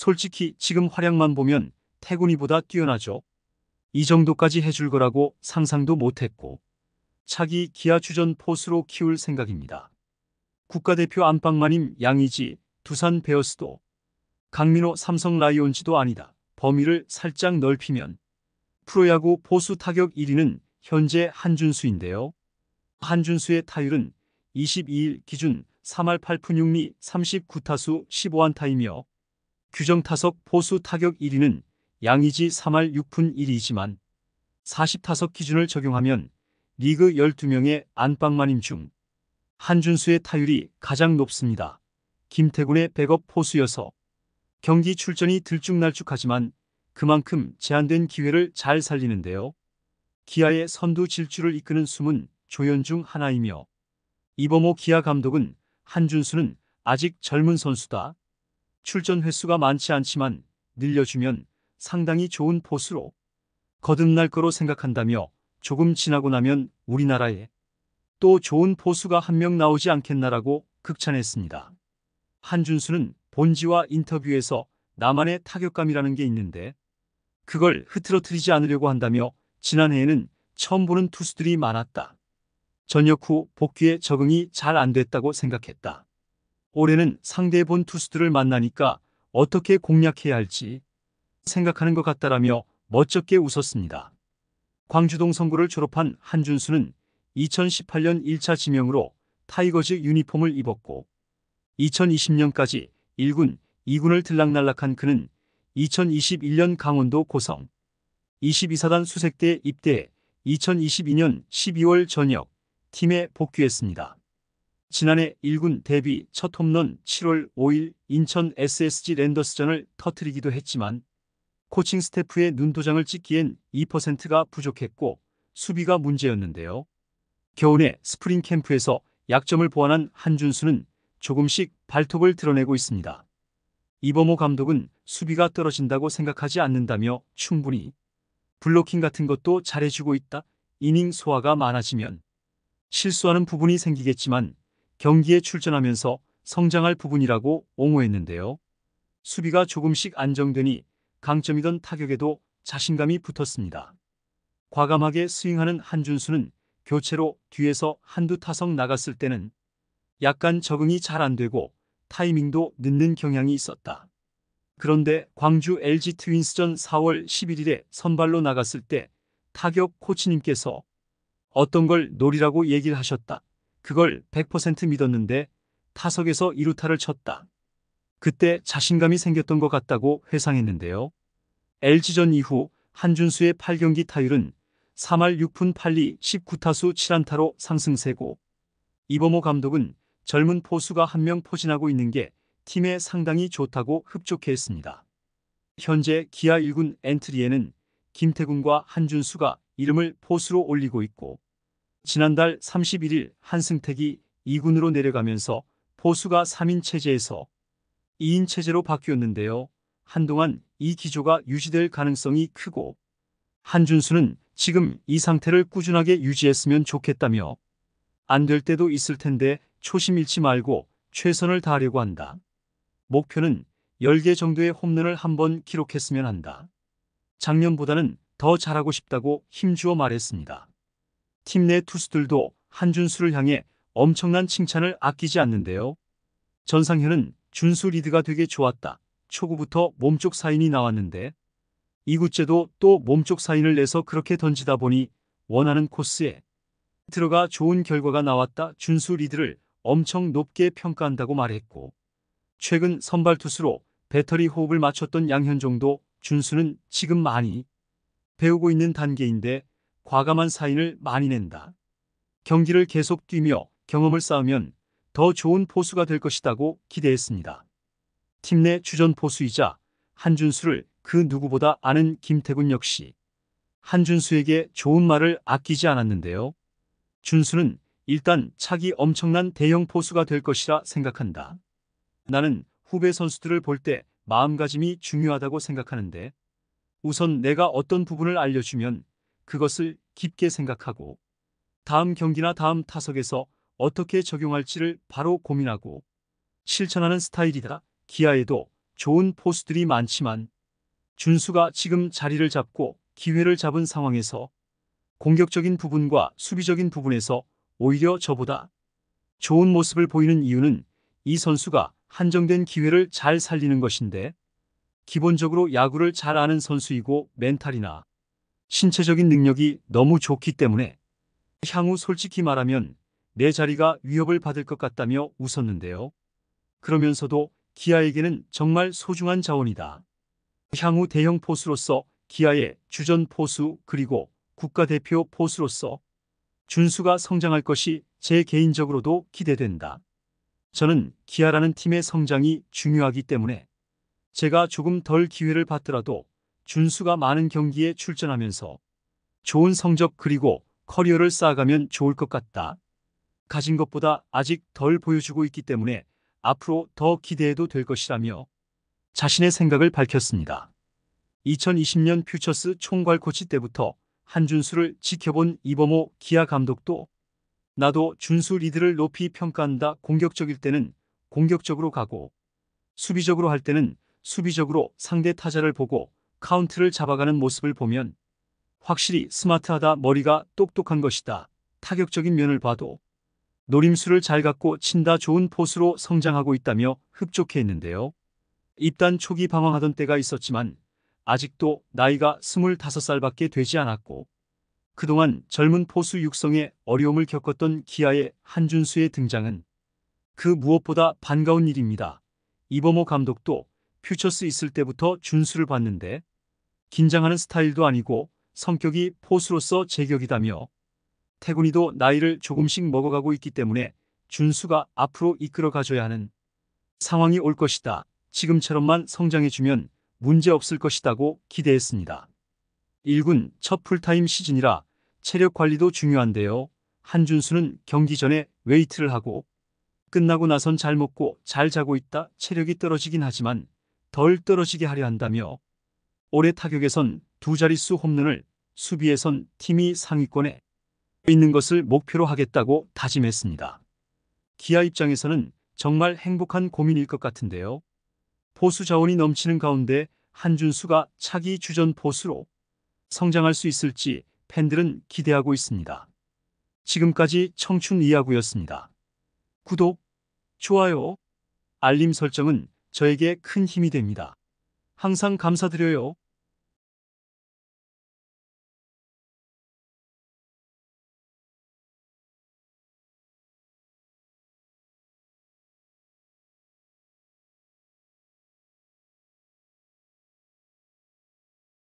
솔직히 지금 활약만 보면 태군이보다 뛰어나죠. 이 정도까지 해줄 거라고 상상도 못했고 차기 기아 주전 포수로 키울 생각입니다. 국가대표 안방만인 양이지, 두산 베어스도 강민호 삼성 라이온즈도 아니다. 범위를 살짝 넓히면 프로야구 보수 타격 1위는 현재 한준수인데요. 한준수의 타율은 22일 기준 3할 8푼 6리 39타수 15안타이며 규정 타석 포수 타격 1위는 양이지 3할 6푼 1이지만 위 40타석 기준을 적용하면 리그 12명의 안방만임 중 한준수의 타율이 가장 높습니다. 김태군의 백업 포수여서 경기 출전이 들쭉날쭉하지만 그만큼 제한된 기회를 잘 살리는데요. 기아의 선두 질주를 이끄는 숨은 조연중 하나이며 이범호 기아 감독은 한준수는 아직 젊은 선수다. 출전 횟수가 많지 않지만 늘려주면 상당히 좋은 포수로 거듭날 거로 생각한다며 조금 지나고 나면 우리나라에 또 좋은 포수가 한 명 나오지 않겠나라고 극찬했습니다. 한준수는 본지와 인터뷰에서 나만의 타격감이라는 게 있는데 그걸 흐트러뜨리지 않으려고 한다며 지난해에는 처음 보는 투수들이 많았다. 전역 후 복귀에 적응이 잘 안 됐다고 생각했다. 올해는 상대본 투수들을 만나니까 어떻게 공략해야 할지 생각하는 것 같다라며 멋쩍게 웃었습니다. 광주동 선구를 졸업한 한준수는 2018년 1차 지명으로 타이거즈 유니폼을 입었고 2020년까지 1군, 2군을 들락날락한 그는 2021년 강원도 고성 22사단 수색대에 입대해 2022년 12월 저녁 팀에 복귀했습니다. 지난해 1군 데뷔 첫 홈런 7월 5일 인천 SSG 랜더스전을 터트리기도 했지만 코칭 스태프의 눈도장을 찍기엔 2%가 부족했고 수비가 문제였는데요. 겨우내 스프링 캠프에서 약점을 보완한 한준수는 조금씩 발톱을 드러내고 있습니다. 이범호 감독은 수비가 떨어진다고 생각하지 않는다며 충분히 블로킹 같은 것도 잘해주고 있다. 이닝 소화가 많아지면 실수하는 부분이 생기겠지만 경기에 출전하면서 성장할 부분이라고 옹호했는데요. 수비가 조금씩 안정되니 강점이던 타격에도 자신감이 붙었습니다. 과감하게 스윙하는 한준수는 교체로 뒤에서 한두 타석 나갔을 때는 약간 적응이 잘 안되고 타이밍도 늦는 경향이 있었다. 그런데 광주 LG 트윈스전 4월 11일에 선발로 나갔을 때 타격 코치님께서 어떤 걸 노리라고 얘기를 하셨다. 그걸 100% 믿었는데 타석에서 이루타를 쳤다. 그때 자신감이 생겼던 것 같다고 회상했는데요. LG전 이후 한준수의 8경기 타율은 3할 6푼 8리 19타수 7안타로 상승세고 이범호 감독은 젊은 포수가 한 명 포진하고 있는 게 팀에 상당히 좋다고 흡족해했습니다. 현재 기아 1군 엔트리에는 김태군과 한준수가 이름을 포수로 올리고 있고 지난달 31일 한승택이 2군으로 내려가면서 보수가 3인 체제에서 2인 체제로 바뀌었는데요. 한동안 이 기조가 유지될 가능성이 크고 한준수는 지금 이 상태를 꾸준하게 유지했으면 좋겠다며 안 될 때도 있을 텐데 초심 잃지 말고 최선을 다하려고 한다. 목표는 10개 정도의 홈런을 한번 기록했으면 한다. 작년보다는 더 잘하고 싶다고 힘주어 말했습니다. 팀내 투수들도 한준수를 향해 엄청난 칭찬을 아끼지 않는데요. 전상현은 준수 리드가 되게 좋았다. 초구부터 몸쪽 사인이 나왔는데 이구째도 또 몸쪽 사인을 내서 그렇게 던지다 보니 원하는 코스에 들어가 좋은 결과가 나왔다. 준수 리드를 엄청 높게 평가한다고 말했고 최근 선발 투수로 배터리 호흡을 맞췄던 양현종도 준수는 지금 많이 배우고 있는 단계인데 과감한 사인을 많이 낸다. 경기를 계속 뛰며 경험을 쌓으면 더 좋은 포수가 될 것이다고 기대했습니다. 팀 내 주전 포수이자 한준수를 그 누구보다 아는 김태군 역시 한준수에게 좋은 말을 아끼지 않았는데요. 준수는 일단 차기 엄청난 대형 포수가 될 것이라 생각한다. 나는 후배 선수들을 볼 때 마음가짐이 중요하다고 생각하는데 우선 내가 어떤 부분을 알려주면 그것을 깊게 생각하고 다음 경기나 다음 타석에서 어떻게 적용할지를 바로 고민하고 실천하는 스타일이다. 기아에도 좋은 포수들이 많지만 준수가 지금 자리를 잡고 기회를 잡은 상황에서 공격적인 부분과 수비적인 부분에서 오히려 저보다 좋은 모습을 보이는 이유는 이 선수가 한정된 기회를 잘 살리는 것인데 기본적으로 야구를 잘 아는 선수이고 멘탈이나 신체적인 능력이 너무 좋기 때문에 향후 솔직히 말하면 내 자리가 위협을 받을 것 같다며 웃었는데요. 그러면서도 기아에게는 정말 소중한 자원이다. 향후 대형 포수로서 기아의 주전 포수 그리고 국가대표 포수로서 준수가 성장할 것이 제 개인적으로도 기대된다. 저는 기아라는 팀의 성장이 중요하기 때문에 제가 조금 덜 기회를 받더라도 준수가 많은 경기에 출전하면서 좋은 성적 그리고 커리어를 쌓아가면 좋을 것 같다. 가진 것보다 아직 덜 보여주고 있기 때문에 앞으로 더 기대해도 될 것이라며 자신의 생각을 밝혔습니다. 2020년 퓨처스 총괄 코치 때부터 한준수를 지켜본 이범호 기아 감독도 나도 준수 리드를 높이 평가한다. 공격적일 때는 공격적으로 가고 수비적으로 할 때는 수비적으로 상대 타자를 보고 카운트를 잡아가는 모습을 보면 확실히 스마트하다 머리가 똑똑한 것이다. 타격적인 면을 봐도 노림수를 잘 갖고 친다 좋은 포수로 성장하고 있다며 흡족해했는데요. 입단 초기 방황하던 때가 있었지만 아직도 나이가 25살밖에 되지 않았고 그동안 젊은 포수 육성에 어려움을 겪었던 기아의 한준수의 등장은 그 무엇보다 반가운 일입니다. 이범호 감독도 퓨처스 있을 때부터 준수를 봤는데 긴장하는 스타일도 아니고 성격이 포수로서 제격이다며 태군이도 나이를 조금씩 먹어가고 있기 때문에 준수가 앞으로 이끌어가줘야 하는 상황이 올 것이다. 지금처럼만 성장해주면 문제없을 것이다고 기대했습니다. 1군 첫 풀타임 시즌이라 체력 관리도 중요한데요. 한준수는 경기 전에 웨이트를 하고 끝나고 나선 잘 먹고 잘 자고 있다 체력이 떨어지긴 하지만 덜 떨어지게 하려 한다며 올해 타격에선 두 자릿수 홈런을 수비에선 팀이 상위권에 있는 것을 목표로 하겠다고 다짐했습니다. 기아 입장에서는 정말 행복한 고민일 것 같은데요. 보수 자원이 넘치는 가운데 한준수가 차기 주전 보수로 성장할 수 있을지 팬들은 기대하고 있습니다. 지금까지 청춘 이야구였습니다. 구독, 좋아요, 알림 설정은 저에게 큰 힘이 됩니다. 항상 감사드려요.